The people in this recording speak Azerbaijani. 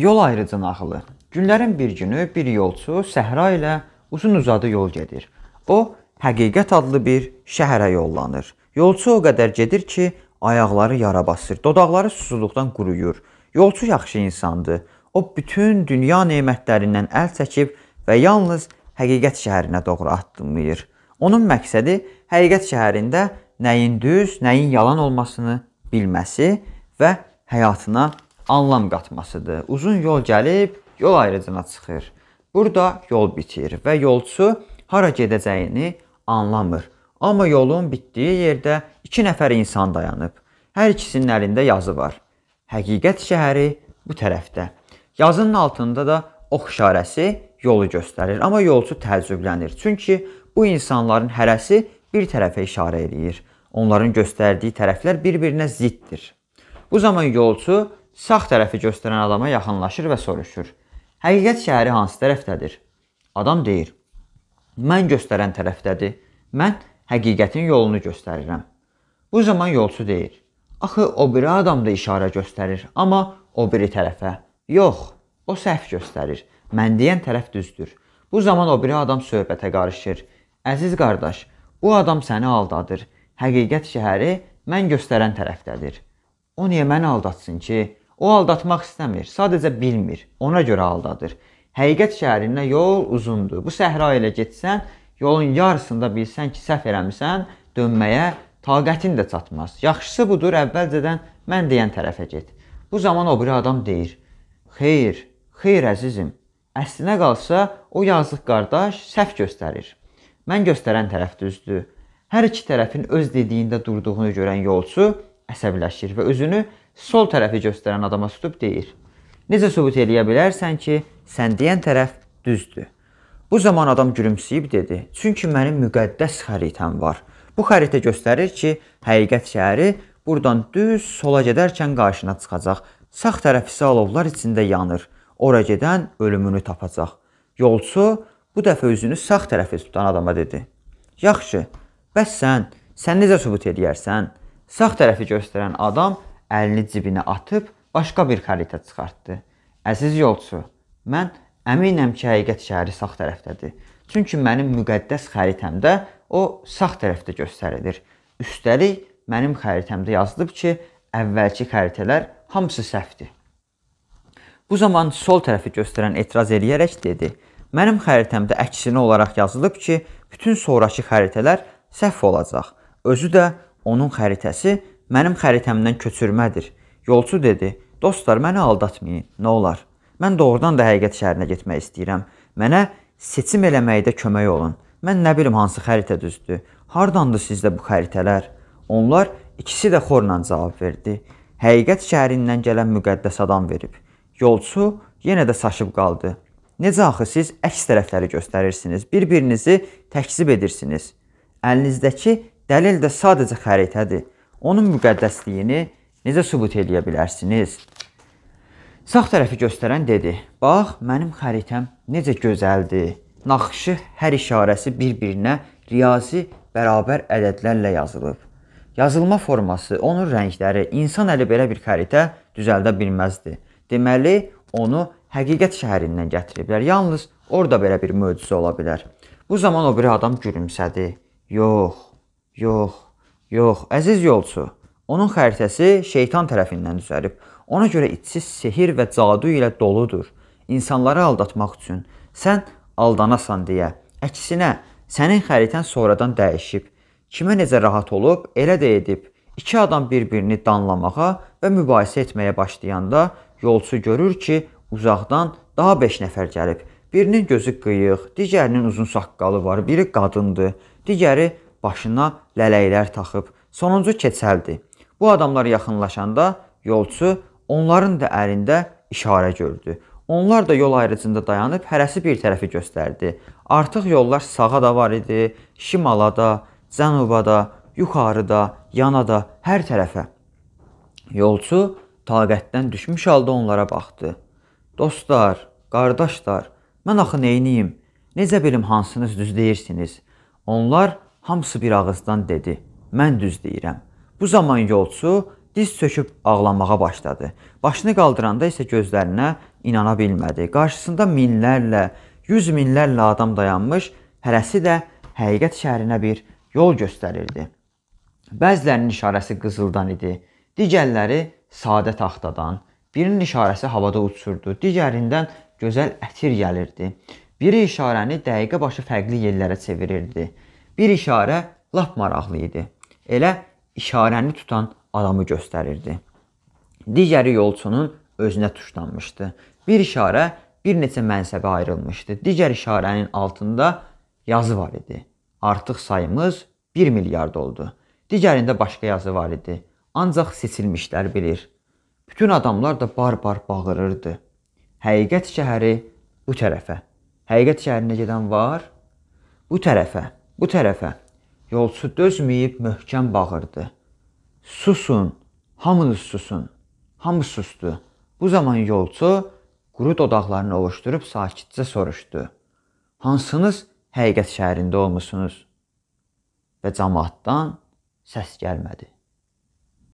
Yol ayrıcı nağılı. Günlərin bir günü bir yolçu səhra ilə uzun-uzadı yol gedir. O, Həqiqət adlı bir şəhərə yollanır. Yolçu o qədər gedir ki, ayaqları yara basır, dodaqları susuzluqdan quruyur. Yolçu yaxşı insandır. O bütün dünya nemətlərindən əl çəkib və yalnız həqiqət şəhərinə doğru addımlayır. Onun məqsədi həqiqət şəhərində nəyin düz, nəyin yalan olmasını bilməsi və həyatına anlam qatmasıdır. Uzun yol gəlib yol ayrıcına çıxır. Burada yol bitir və yolçu hara gedəcəyini anlamır. Amma yolun bitdiyi yerdə 2 nəfər insan dayanıb. Hər ikisinin əlində yazı var. Həqiqət şəhəri bu tərəfdə. Yazının altında da ox işarəsi yolu göstərir. Amma yolçu təəccüblənir. Çünki bu insanların hərəsi bir tərəfə işarə eləyir. Onların göstərdiyi tərəflər bir-birinə ziddir. Bu zaman yolçu Sağ tərəfi göstərən adama yaxınlaşır və soruşur. Həqiqət şəhəri hansı tərəfdədir? Adam deyir: Mən göstərən tərəfdədir. Mən həqiqətin yolunu göstərirəm. Bu zaman yolçu deyir: Axı o biri adam da işarə göstərir, amma o biri tərəfə. Yox, o səhv göstərir. Mən deyən tərəf düzdür. Bu zaman o biri adam söhbətə qarışır. Əziz qardaş, bu adam səni aldadır. Həqiqət şəhəri mən göstərən tərəfdədir. O niyə məni aldatsın ki? O aldatmaq istəmir, sadəcə bilmir. Ona görə aldadır. Həqiqət şəhərinə yol uzundur. Bu səhra ilə getsən, yolun yarısında bilsən ki, səhv eləmisən, dönməyə taqətin də çatmaz. Yaxşısı budur, əvvəlcədən mən deyən tərəfə get. Bu zaman o biri adam deyir: "Xeyr, xeyr əzizim. Əslinə qalsa o yazıq qardaş səhv göstərir. Mən göstərən tərəf düzdür." Hər iki tərəfin öz dediyində durduğunu görən yolçu əsəbləşir və özünü sol tərəfi göstərən adama tutub deyir: "Necə sübut eləyə bilərsən ki, sən deyən tərəf düzdür?" Bu zaman adam gülümsəyib dedi: "Çünki mənim müqəddəs xəritəm var. Bu xəritə göstərir ki, həqiqət şəhəri buradan düz sola gedərkən qarşına çıxacaq. Sağ tərəf isə alovlar içində yanır. Ora gedən ölümünü tapacaq." Yolçu bu dəfə özünü sağ tərəfi tutan adama dedi: "Yaxşı, bəs sən, sən necə sübut eləyərsən?" Sağ tərəfi göstərən adam əlini cibinə atıb başqa bir xəritə çıxartdı. Əziz yolçu, mən əminəm ki, həqiqət şəhəri sağ tərəfdədir. Çünki mənim müqəddəs xəritəmdə o sağ tərəfdə göstərilir. Üstəlik mənim xəritəmdə yazılıb ki, əvvəlki xəritələr hamısı səhvdir. Bu zaman sol tərəfi göstərən etiraz eləyərək dedi: "Mənim xəritəmdə əksinə olaraq yazılıb ki, bütün sonrakı xəritələr səhv olacaq. Özü də onun xəritəsi mənim xəritəmdən köçürmədir. Yolçu dedi: "Dostlar, məni aldatmayın, nə olar? Mən doğrudan da həqiqət şəhərinə getmək istəyirəm. Mənə seçim eləməkdə kömək olun. Mən nə bilim hansı xəritə düzdür? Hardandır sizdə bu xəritələr?" Onlar ikisi də xorla cavab verdi. Həqiqət şəhərindən gələn müqəddəs adam verib. Yolçu yenə də saşıb qaldı. Necə axı siz əks tərəfləri göstərirsiniz, bir-birinizi təkzib edirsiniz. Əlinizdəki Dəlil də sadəcə xəritədir. Onun müqəddəsliyini necə sübut eləyə bilərsiniz? Sağ tərəfi göstərən dedi: "Bax, mənim xəritəm necə gözəldir. Naxışı hər işarəsi bir-birinə riyazi bərabər ədədlərlə yazılıb. Yazılma forması, onun rəngləri, insan əli belə bir xəritə düzəldə bilməzdi. Deməli, onu həqiqət şəhərindən gətiriblər. Yalnız orada belə bir möcüzə ola bilər. Bu zaman o biri adam gülümsədi. Yox, Yox, yox, əziz yolçu. Onun xəritəsi şeytan tərəfindən düzəlib. Ona görə içsiz sehir və cadu ilə doludur. İnsanları aldatmaq üçün sən aldanasan deyə. Əksinə, sənin xəritən sonradan dəyişib. Kimə necə rahat olub, elə də edib. İki adam bir-birini danlamağa və mübahisə etməyə başlayanda yolçu görür ki, uzaqdan daha 5 nəfər gəlib. Birinin gözü qıyıq, digərinin uzun saqqalı var, biri qadındır, digəri başına lələklər taxıb. Sonuncu keçəldir. Bu adamlar yaxınlaşanda yolçu onların da əlində işarə gördü. Onlar da yol ayrıcında dayanıb hərəsi bir tərəfi göstərdi. Artıq yollar sağa da var idi, şimala da, cənuba da, yuxarıda, yana da, hər tərəfə. Yolçu taqətdən düşmüş halda onlara baxdı. Dostlar, qardaşlar, mən axı neyniyim? Necə bilim hansınız düz deyirsiniz? Onlar hamısı bir ağızdan dedi: "Mən düz deyirəm." Bu zaman yolçu diz çöküb ağlamağa başladı. Başını qaldıranda isə gözlərinə inana bilmədi. Qarşısında minlərlə, yüz minlərlə adam dayanmış, hərəsi də həqiqət şəhərinə bir yol göstərirdi. Bəzilərinin işarəsi qızıldan idi, digərləri sadə taxtadan, birinin işarəsi havada uçurdu, digərindən gözəl ətir gəlirdi. Biri işarəni dəqiqə başı fərqli yerlərə çevirirdi. Bir işarə lap maraqlı idi. Elə işarəni tutan adamı göstərirdi. Digəri yolçunun özünə tuşlanmışdı. Bir işarə bir neçə mənsəbə ayrılmışdı. Digər işarənin altında yazı var idi. Artıq sayımız 1 milyard oldu. Digərində başqa yazı var idi. Ancaq seçilmişlər bilir. Bütün adamlar da bar-bar bağırırdı. Həqiqət şəhəri bu tərəfə. Həqiqət şəhərinə gedən var bu tərəfə. Bu tərəfə. Yolçu dözməyib möhkəm bağırdı. Susun, hamınız susun. Hamı susdu. Bu zaman yolçu quru dodaqlarını ovuşdurub sakitcə soruşdu. Hansınız həqiqət şəhərində olmusunuz? Və cəmaatdan səs gəlmədi.